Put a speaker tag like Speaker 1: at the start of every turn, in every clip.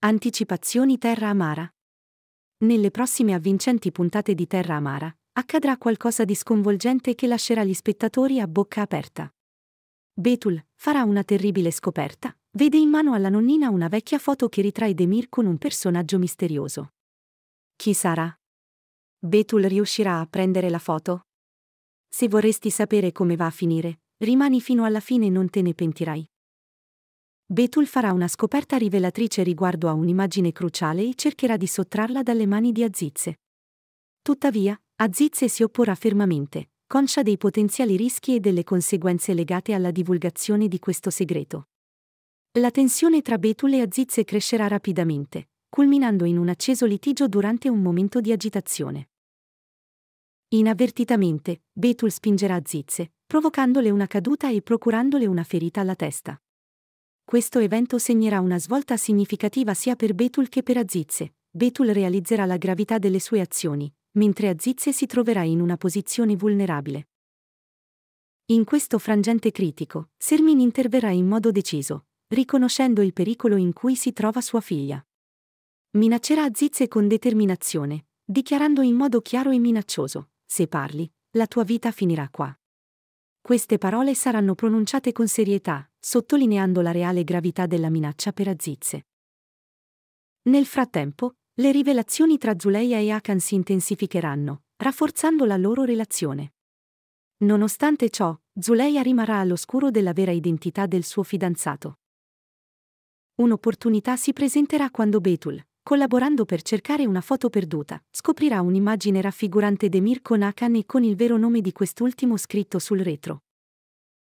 Speaker 1: Anticipazioni Terra Amara. Nelle prossime avvincenti puntate di Terra Amara accadrà qualcosa di sconvolgente che lascerà gli spettatori a bocca aperta. Betul farà una terribile scoperta, vede in mano alla nonnina una vecchia foto che ritrae Demir con un personaggio misterioso. Chi sarà? Betul riuscirà a prendere la foto? Se vorresti sapere come va a finire, rimani fino alla fine e non te ne pentirai. Betul farà una scoperta rivelatrice riguardo a un'immagine cruciale e cercherà di sottrarla dalle mani di Azizze. Tuttavia, Azizze si opporrà fermamente, conscia dei potenziali rischi e delle conseguenze legate alla divulgazione di questo segreto. La tensione tra Betul e Azizze crescerà rapidamente, culminando in un acceso litigio durante un momento di agitazione. Inavvertitamente, Betul spingerà Azizze, provocandole una caduta e procurandole una ferita alla testa. Questo evento segnerà una svolta significativa sia per Betul che per Azizze. Betul realizzerà la gravità delle sue azioni, mentre Azizze si troverà in una posizione vulnerabile. In questo frangente critico, Sermin interverrà in modo deciso, riconoscendo il pericolo in cui si trova sua figlia. Minaccerà Azizze con determinazione, dichiarando in modo chiaro e minaccioso, se parli, la tua vita finirà qua. Queste parole saranno pronunciate con serietà, sottolineando la reale gravità della minaccia per Aziz. Nel frattempo, le rivelazioni tra Zuleia e Akan si intensificheranno, rafforzando la loro relazione. Nonostante ciò, Zuleia rimarrà all'oscuro della vera identità del suo fidanzato. Un'opportunità si presenterà quando Betul, collaborando per cercare una foto perduta, scoprirà un'immagine raffigurante Demir con Akan e con il vero nome di quest'ultimo scritto sul retro.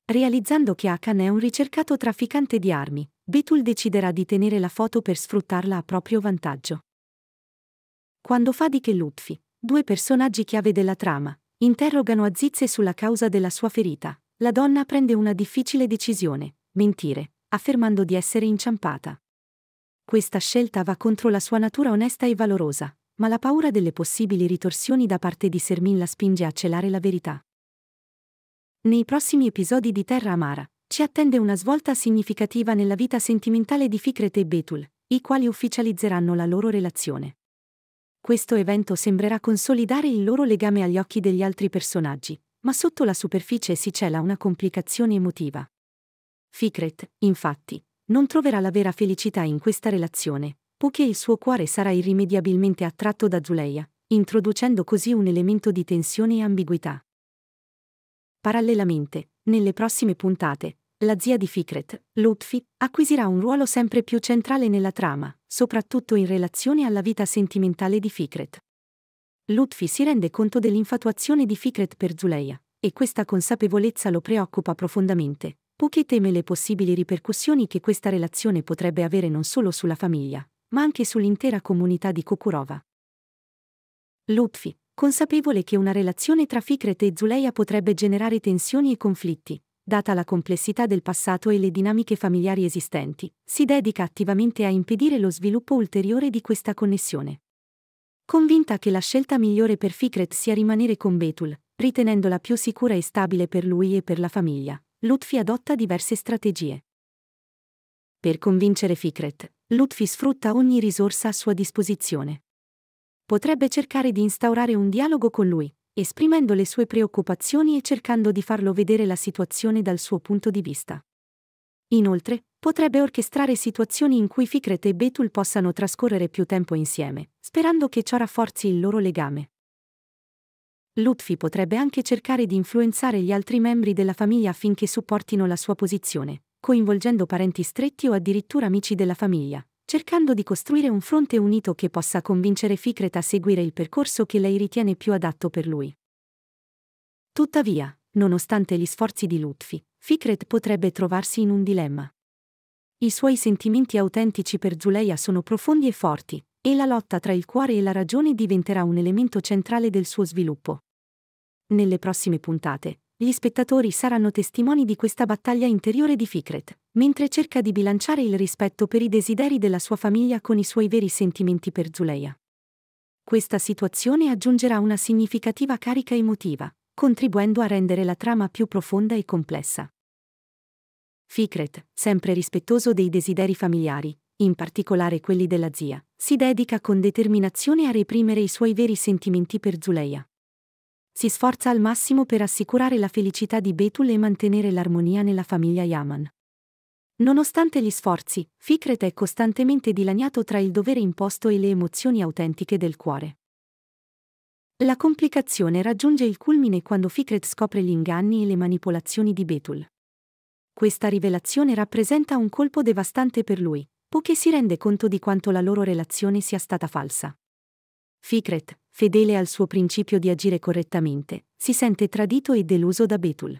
Speaker 1: Realizzando che Akan è un ricercato trafficante di armi, Betul deciderà di tenere la foto per sfruttarla a proprio vantaggio. Quando Fadik e Lutfi, due personaggi chiave della trama, interrogano Azizze sulla causa della sua ferita, la donna prende una difficile decisione, mentire, affermando di essere inciampata. Questa scelta va contro la sua natura onesta e valorosa, ma la paura delle possibili ritorsioni da parte di Sermin la spinge a celare la verità. Nei prossimi episodi di Terra Amara, ci attende una svolta significativa nella vita sentimentale di Fikret e Betul, i quali ufficializzeranno la loro relazione. Questo evento sembrerà consolidare il loro legame agli occhi degli altri personaggi, ma sotto la superficie si cela una complicazione emotiva. Fikret, infatti, non troverà la vera felicità in questa relazione, poiché il suo cuore sarà irrimediabilmente attratto da Zuleia, introducendo così un elemento di tensione e ambiguità. Parallelamente, nelle prossime puntate, la zia di Fikret, Lutfi, acquisirà un ruolo sempre più centrale nella trama, soprattutto in relazione alla vita sentimentale di Fikret. Lutfi si rende conto dell'infatuazione di Fikret per Zuleia, e questa consapevolezza lo preoccupa profondamente, Pucchi teme le possibili ripercussioni che questa relazione potrebbe avere non solo sulla famiglia, ma anche sull'intera comunità di Kokurova. Lutfi, consapevole che una relazione tra Fikret e Zuleia potrebbe generare tensioni e conflitti, data la complessità del passato e le dinamiche familiari esistenti, si dedica attivamente a impedire lo sviluppo ulteriore di questa connessione. Convinta che la scelta migliore per Fikret sia rimanere con Betul, ritenendola più sicura e stabile per lui e per la famiglia, Lutfi adotta diverse strategie. Per convincere Fikret, Lutfi sfrutta ogni risorsa a sua disposizione. Potrebbe cercare di instaurare un dialogo con lui, esprimendo le sue preoccupazioni e cercando di farlo vedere la situazione dal suo punto di vista. Inoltre, potrebbe orchestrare situazioni in cui Fikret e Betul possano trascorrere più tempo insieme, sperando che ciò rafforzi il loro legame. Lutfi potrebbe anche cercare di influenzare gli altri membri della famiglia affinché supportino la sua posizione, coinvolgendo parenti stretti o addirittura amici della famiglia, cercando di costruire un fronte unito che possa convincere Fikret a seguire il percorso che lei ritiene più adatto per lui. Tuttavia, nonostante gli sforzi di Lutfi, Fikret potrebbe trovarsi in un dilemma. I suoi sentimenti autentici per Zuleia sono profondi e forti, e la lotta tra il cuore e la ragione diventerà un elemento centrale del suo sviluppo. Nelle prossime puntate, gli spettatori saranno testimoni di questa battaglia interiore di Fikret, mentre cerca di bilanciare il rispetto per i desideri della sua famiglia con i suoi veri sentimenti per Zuleia. Questa situazione aggiungerà una significativa carica emotiva, contribuendo a rendere la trama più profonda e complessa. Fikret, sempre rispettoso dei desideri familiari, in particolare quelli della zia, si dedica con determinazione a reprimere i suoi veri sentimenti per Zuleia, si sforza al massimo per assicurare la felicità di Betul e mantenere l'armonia nella famiglia Yaman. Nonostante gli sforzi, Fikret è costantemente dilaniato tra il dovere imposto e le emozioni autentiche del cuore. La complicazione raggiunge il culmine quando Fikret scopre gli inganni e le manipolazioni di Betul. Questa rivelazione rappresenta un colpo devastante per lui, poiché si rende conto di quanto la loro relazione sia stata falsa. Fikret, fedele al suo principio di agire correttamente, si sente tradito e deluso da Betul.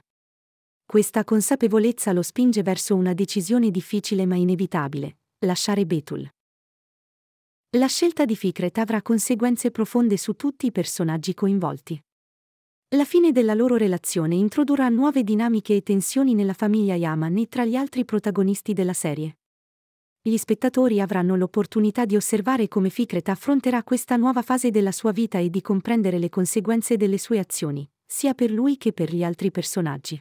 Speaker 1: Questa consapevolezza lo spinge verso una decisione difficile ma inevitabile, lasciare Betul. La scelta di Fikret avrà conseguenze profonde su tutti i personaggi coinvolti. La fine della loro relazione introdurrà nuove dinamiche e tensioni nella famiglia Yaman e tra gli altri protagonisti della serie gli spettatori avranno l'opportunità di osservare come Fikret affronterà questa nuova fase della sua vita e di comprendere le conseguenze delle sue azioni, sia per lui che per gli altri personaggi.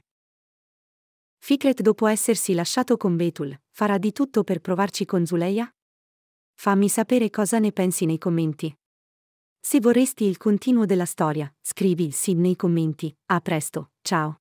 Speaker 1: Fikret dopo essersi lasciato con Betul, farà di tutto per provarci con Zuleia? Fammi sapere cosa ne pensi nei commenti. Se vorresti il continuo della storia, scrivi il sì nei commenti. A presto, ciao!